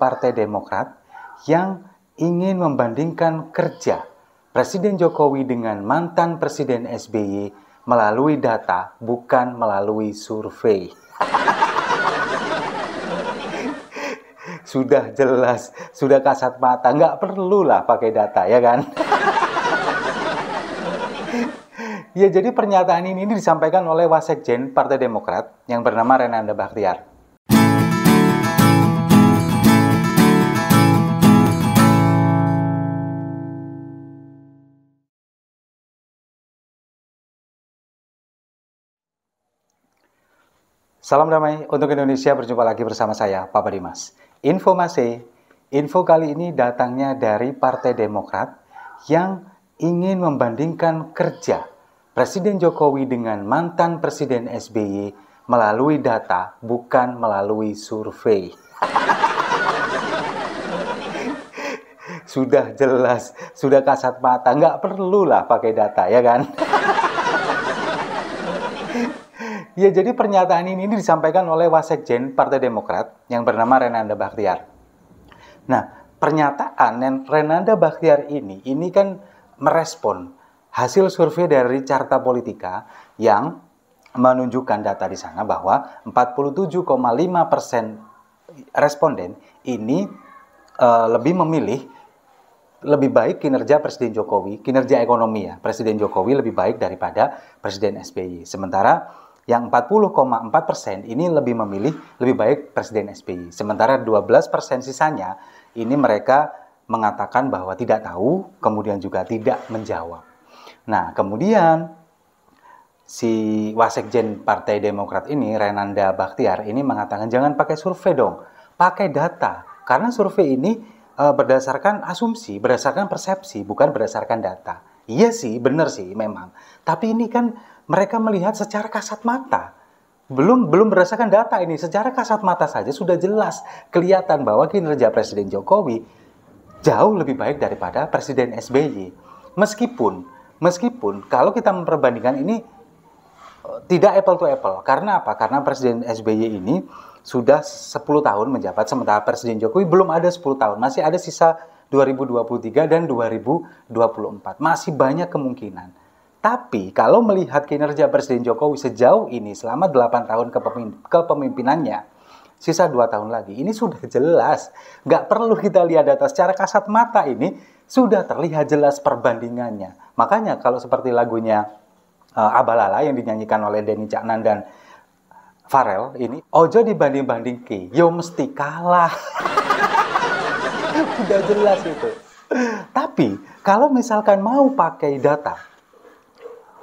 Partai Demokrat yang ingin membandingkan kerja Presiden Jokowi dengan mantan Presiden SBY melalui data, bukan melalui survei. sudah jelas, sudah kasat mata, nggak perlu lah pakai data, ya kan? ya, jadi pernyataan ini, disampaikan oleh Wasekjen Partai Demokrat yang bernama Renanda Bakhtiar. Salam damai untuk Indonesia, berjumpa lagi bersama saya, Papa Dimas. Informasi, info kali ini datangnya dari Partai Demokrat yang ingin membandingkan kerja Presiden Jokowi dengan mantan Presiden SBY melalui data, bukan melalui survei. sudah jelas, sudah kasat mata, nggak perlulah pakai data, ya kan? Ya, jadi pernyataan ini, ini disampaikan oleh Wasekjen Partai Demokrat yang bernama Renanda Bakhtiar. Nah, pernyataan yang Renanda Bakhtiar ini, ini kan merespon hasil survei dari Carta Politika yang menunjukkan data di sana bahwa 47,5 persen responden ini uh, lebih memilih lebih baik kinerja Presiden Jokowi, kinerja ekonomi ya, Presiden Jokowi lebih baik daripada Presiden SBY. Sementara yang 40,4 persen ini lebih memilih lebih baik Presiden SBY. Sementara 12 persen sisanya ini mereka mengatakan bahwa tidak tahu, kemudian juga tidak menjawab. Nah, kemudian si Wasekjen Partai Demokrat ini, Renanda Baktiar, ini mengatakan jangan pakai survei dong, pakai data. Karena survei ini e, berdasarkan asumsi, berdasarkan persepsi, bukan berdasarkan data. Iya sih, benar sih memang. Tapi ini kan mereka melihat secara kasat mata. Belum belum berdasarkan data ini, secara kasat mata saja sudah jelas kelihatan bahwa kinerja Presiden Jokowi jauh lebih baik daripada Presiden SBY. Meskipun meskipun kalau kita memperbandingkan ini eh, tidak apple to apple. Karena apa? Karena Presiden SBY ini sudah 10 tahun menjabat sementara Presiden Jokowi belum ada 10 tahun, masih ada sisa 2023 dan 2024. Masih banyak kemungkinan. Tapi kalau melihat kinerja Presiden Jokowi sejauh ini selama 8 tahun kepemimpinannya, sisa 2 tahun lagi, ini sudah jelas. Nggak perlu kita lihat data secara kasat mata ini, sudah terlihat jelas perbandingannya. Makanya kalau seperti lagunya uh, eh, Abalala yang dinyanyikan oleh Denny Caknan dan Farel ini, ojo dibanding-banding ki, yo mesti kalah. Sudah jelas itu. Tapi kalau misalkan mau pakai data,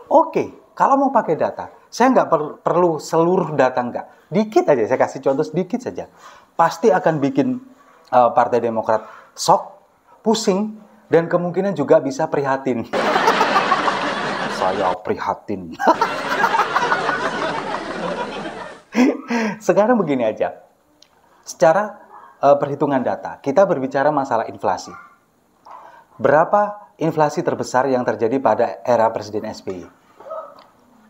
Oke, okay, kalau mau pakai data, saya nggak per perlu seluruh data nggak. Dikit aja, saya kasih contoh sedikit saja. Pasti akan bikin uh, Partai Demokrat sok, pusing, dan kemungkinan juga bisa prihatin. saya prihatin. Sekarang begini aja. Secara uh, perhitungan data, kita berbicara masalah inflasi. Berapa inflasi terbesar yang terjadi pada era Presiden SBY.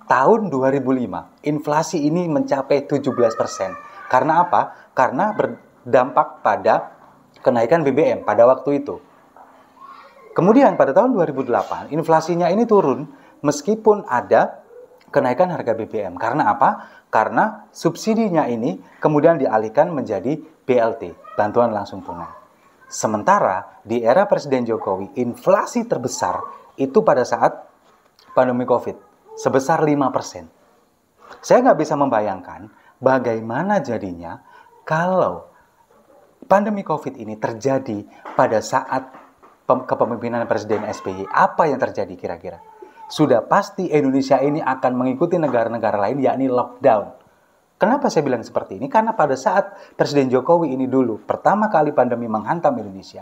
Tahun 2005, inflasi ini mencapai 17 persen. Karena apa? Karena berdampak pada kenaikan BBM pada waktu itu. Kemudian pada tahun 2008, inflasinya ini turun meskipun ada kenaikan harga BBM. Karena apa? Karena subsidinya ini kemudian dialihkan menjadi BLT, bantuan langsung tunai. Sementara di era Presiden Jokowi, inflasi terbesar itu pada saat pandemi COVID sebesar 5%. Saya nggak bisa membayangkan bagaimana jadinya kalau pandemi COVID ini terjadi pada saat kepemimpinan Presiden SBY. Apa yang terjadi kira-kira? Sudah pasti Indonesia ini akan mengikuti negara-negara lain yakni lockdown. Kenapa saya bilang seperti ini? Karena pada saat Presiden Jokowi ini dulu pertama kali pandemi menghantam Indonesia,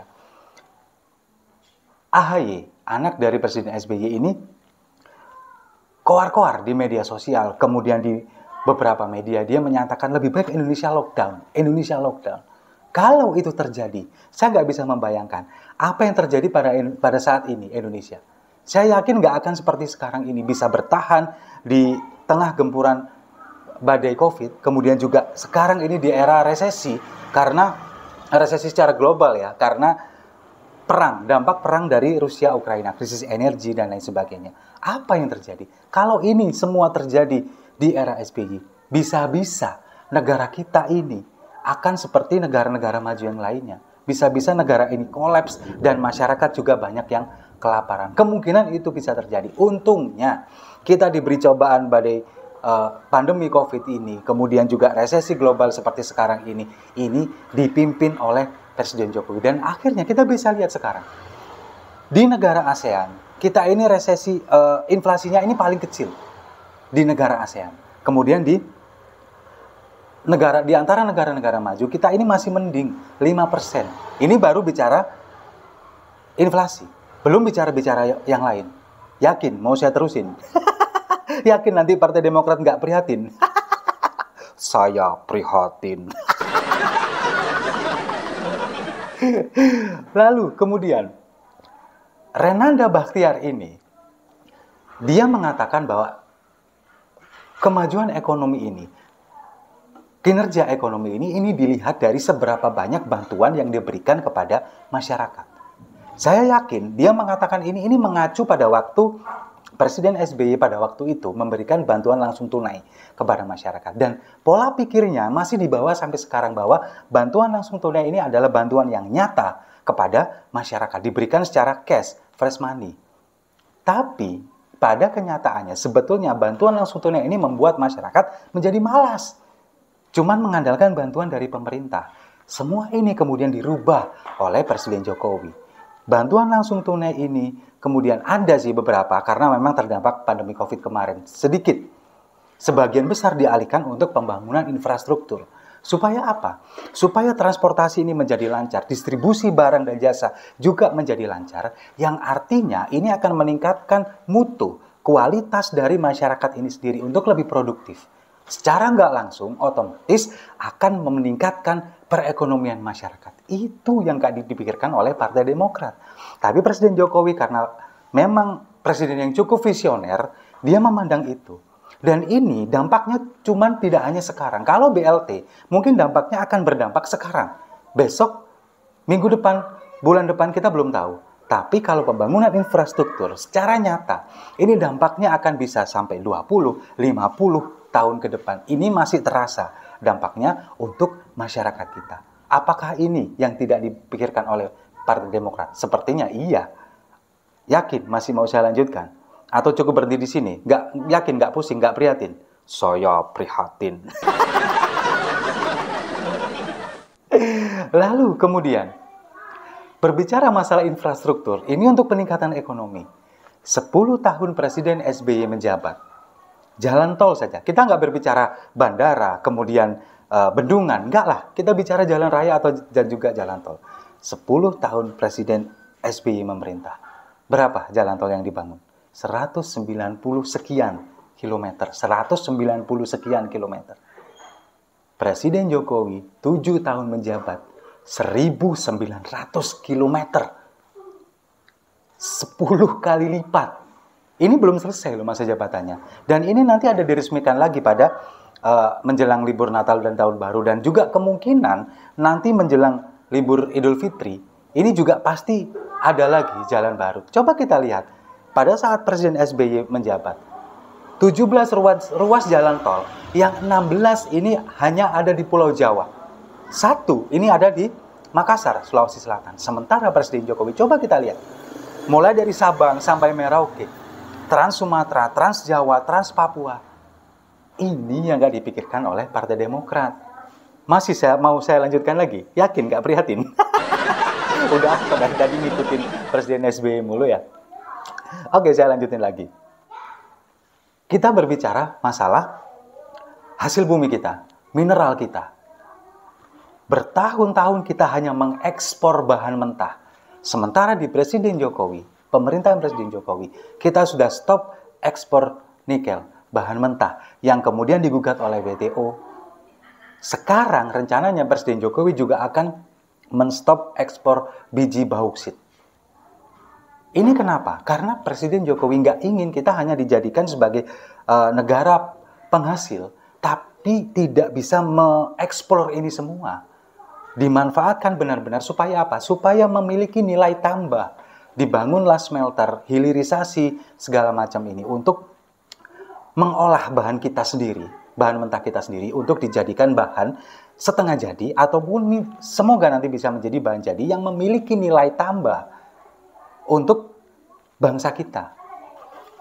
AHY, anak dari Presiden SBY ini, koar-koar di media sosial, kemudian di beberapa media dia menyatakan lebih baik Indonesia lockdown, Indonesia lockdown. Kalau itu terjadi, saya nggak bisa membayangkan apa yang terjadi pada pada saat ini Indonesia. Saya yakin nggak akan seperti sekarang ini bisa bertahan di tengah gempuran badai COVID, kemudian juga sekarang ini di era resesi karena resesi secara global ya, karena perang, dampak perang dari Rusia Ukraina, krisis energi dan lain sebagainya. Apa yang terjadi? Kalau ini semua terjadi di era SBY, bisa-bisa negara kita ini akan seperti negara-negara maju yang lainnya. Bisa-bisa negara ini kolaps dan masyarakat juga banyak yang kelaparan. Kemungkinan itu bisa terjadi. Untungnya kita diberi cobaan badai uh, pandemi COVID ini, kemudian juga resesi global seperti sekarang ini, ini dipimpin oleh Presiden Jokowi. Dan akhirnya kita bisa lihat sekarang di negara ASEAN kita ini resesi uh, inflasinya ini paling kecil di negara ASEAN. Kemudian di negara di antara negara-negara maju kita ini masih mending 5%. Ini baru bicara inflasi, belum bicara-bicara yang lain. Yakin mau saya terusin? Yakin nanti Partai Demokrat nggak prihatin? Saya prihatin. Lalu kemudian Renanda Bakhtiar ini dia mengatakan bahwa kemajuan ekonomi ini kinerja ekonomi ini ini dilihat dari seberapa banyak bantuan yang diberikan kepada masyarakat. Saya yakin dia mengatakan ini ini mengacu pada waktu Presiden SBY pada waktu itu memberikan bantuan langsung tunai kepada masyarakat. Dan pola pikirnya masih dibawa sampai sekarang bahwa bantuan langsung tunai ini adalah bantuan yang nyata kepada masyarakat, diberikan secara cash, fresh money. Tapi pada kenyataannya sebetulnya bantuan langsung tunai ini membuat masyarakat menjadi malas. Cuman mengandalkan bantuan dari pemerintah. Semua ini kemudian dirubah oleh Presiden Jokowi bantuan langsung tunai ini kemudian ada sih beberapa karena memang terdampak pandemi Covid kemarin sedikit. Sebagian besar dialihkan untuk pembangunan infrastruktur. Supaya apa? Supaya transportasi ini menjadi lancar, distribusi barang dan jasa juga menjadi lancar, yang artinya ini akan meningkatkan mutu kualitas dari masyarakat ini sendiri untuk lebih produktif secara nggak langsung otomatis akan meningkatkan perekonomian masyarakat. Itu yang nggak dipikirkan oleh Partai Demokrat. Tapi Presiden Jokowi karena memang presiden yang cukup visioner, dia memandang itu. Dan ini dampaknya cuman tidak hanya sekarang. Kalau BLT, mungkin dampaknya akan berdampak sekarang. Besok, minggu depan, bulan depan kita belum tahu. Tapi kalau pembangunan infrastruktur secara nyata, ini dampaknya akan bisa sampai 20, 50, tahun ke depan. Ini masih terasa dampaknya untuk masyarakat kita. Apakah ini yang tidak dipikirkan oleh Partai Demokrat? Sepertinya iya. Yakin masih mau saya lanjutkan? Atau cukup berhenti di sini? Nggak yakin, nggak pusing, nggak prihatin? Saya prihatin. Lalu kemudian, berbicara masalah infrastruktur, ini untuk peningkatan ekonomi. 10 tahun Presiden SBY menjabat, jalan tol saja. Kita nggak berbicara bandara, kemudian uh, bendungan, nggak lah. Kita bicara jalan raya atau dan juga jalan tol. 10 tahun Presiden SBY memerintah. Berapa jalan tol yang dibangun? 190 sekian kilometer. 190 sekian kilometer. Presiden Jokowi 7 tahun menjabat 1900 kilometer. 10 kali lipat ini belum selesai loh masa jabatannya. Dan ini nanti ada diresmikan lagi pada uh, menjelang libur Natal dan Tahun Baru dan juga kemungkinan nanti menjelang libur Idul Fitri ini juga pasti ada lagi jalan baru. Coba kita lihat pada saat Presiden SBY menjabat 17 ruas, ruas jalan tol yang 16 ini hanya ada di Pulau Jawa. Satu ini ada di Makassar, Sulawesi Selatan. Sementara Presiden Jokowi, coba kita lihat. Mulai dari Sabang sampai Merauke, Trans Sumatera, Trans Jawa, Trans Papua. Ini yang nggak dipikirkan oleh Partai Demokrat. Masih saya mau saya lanjutkan lagi? Yakin nggak prihatin? Udah pada jadi tadi ngikutin Presiden SBY mulu ya. Oke, saya lanjutin lagi. Kita berbicara masalah hasil bumi kita, mineral kita. Bertahun-tahun kita hanya mengekspor bahan mentah. Sementara di Presiden Jokowi, pemerintahan Presiden Jokowi, kita sudah stop ekspor nikel, bahan mentah, yang kemudian digugat oleh WTO. Sekarang rencananya Presiden Jokowi juga akan menstop ekspor biji bauksit. Ini kenapa? Karena Presiden Jokowi nggak ingin kita hanya dijadikan sebagai uh, negara penghasil, tapi tidak bisa mengeksplor ini semua. Dimanfaatkan benar-benar supaya apa? Supaya memiliki nilai tambah dibangunlah smelter, hilirisasi segala macam ini untuk mengolah bahan kita sendiri, bahan mentah kita sendiri untuk dijadikan bahan setengah jadi ataupun semoga nanti bisa menjadi bahan jadi yang memiliki nilai tambah untuk bangsa kita.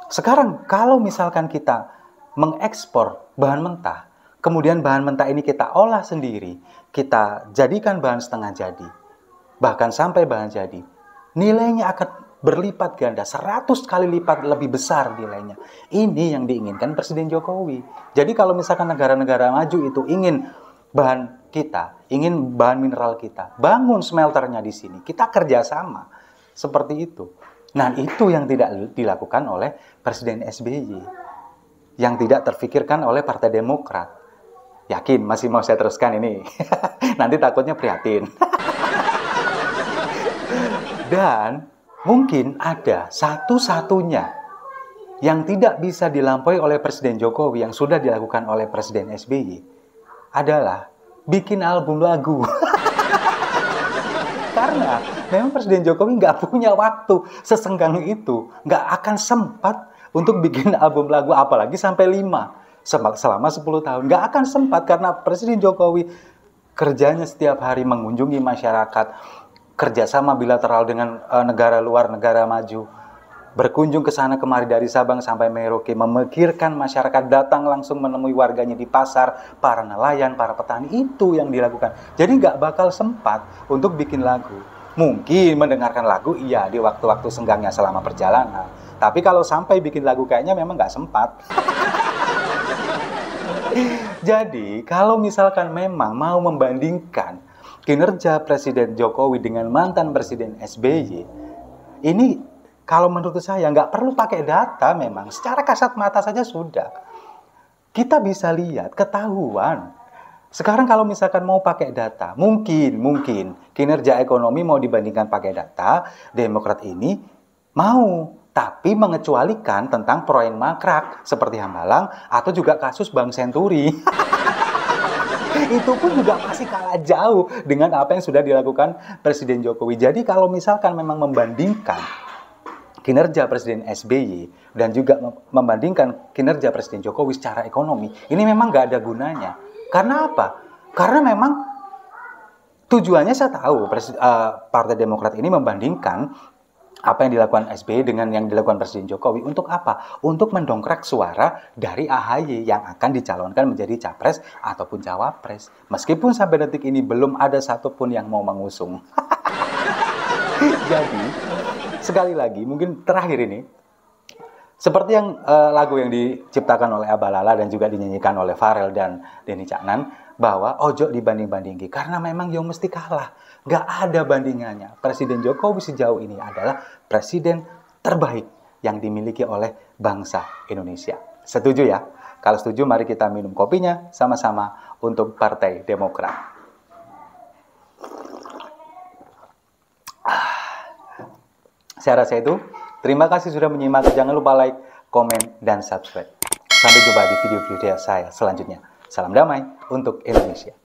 Sekarang kalau misalkan kita mengekspor bahan mentah, kemudian bahan mentah ini kita olah sendiri, kita jadikan bahan setengah jadi, bahkan sampai bahan jadi, nilainya akan berlipat ganda, 100 kali lipat lebih besar nilainya. Ini yang diinginkan Presiden Jokowi. Jadi kalau misalkan negara-negara maju itu ingin bahan kita, ingin bahan mineral kita, bangun smelternya di sini, kita kerjasama. Seperti itu. Nah itu yang tidak dilakukan oleh Presiden SBY. Yang tidak terfikirkan oleh Partai Demokrat. Yakin masih mau saya teruskan ini? Nanti takutnya prihatin. Dan mungkin ada satu-satunya yang tidak bisa dilampaui oleh Presiden Jokowi yang sudah dilakukan oleh Presiden SBY adalah bikin album lagu. Karena memang Presiden Jokowi nggak punya waktu sesenggang itu, nggak akan sempat untuk bikin album lagu apalagi sampai lima selama 10 tahun. Nggak akan sempat karena Presiden Jokowi kerjanya setiap hari mengunjungi masyarakat, kerjasama bilateral dengan uh, negara luar, negara maju, berkunjung ke sana kemari dari Sabang sampai Merauke, memikirkan masyarakat datang langsung menemui warganya di pasar, para nelayan, para petani, itu yang dilakukan. Jadi nggak bakal sempat untuk bikin lagu. Mungkin mendengarkan lagu, iya di waktu-waktu senggangnya selama perjalanan. Tapi kalau sampai bikin lagu kayaknya memang nggak sempat. Jadi kalau misalkan memang mau membandingkan kinerja Presiden Jokowi dengan mantan Presiden SBY ini kalau menurut saya nggak perlu pakai data memang secara kasat mata saja sudah kita bisa lihat ketahuan sekarang kalau misalkan mau pakai data mungkin mungkin kinerja ekonomi mau dibandingkan pakai data Demokrat ini mau tapi mengecualikan tentang proyek makrak seperti Hambalang atau juga kasus Bank Senturi itu pun juga masih kalah jauh dengan apa yang sudah dilakukan Presiden Jokowi. Jadi kalau misalkan memang membandingkan kinerja Presiden SBY dan juga membandingkan kinerja Presiden Jokowi secara ekonomi, ini memang nggak ada gunanya. Karena apa? Karena memang tujuannya saya tahu eh, Partai Demokrat ini membandingkan apa yang dilakukan SBY dengan yang dilakukan Presiden Jokowi untuk apa? Untuk mendongkrak suara dari AHY yang akan dicalonkan menjadi capres ataupun cawapres. Meskipun sampai detik ini belum ada satupun yang mau mengusung. Jadi, sekali lagi mungkin terakhir ini seperti yang eh, lagu yang diciptakan oleh Abalala dan juga dinyanyikan oleh Farel dan Denny Caknan bahwa ojo dibanding-bandingi karena memang yang mesti kalah Gak ada bandingannya. Presiden Jokowi sejauh ini adalah presiden terbaik yang dimiliki oleh bangsa Indonesia. Setuju ya? Kalau setuju, mari kita minum kopinya sama-sama untuk Partai Demokrat. Ah. Saya rasa itu. Terima kasih sudah menyimak. Jangan lupa like, komen, dan subscribe. Sampai jumpa di video-video saya selanjutnya. Salam damai untuk Indonesia.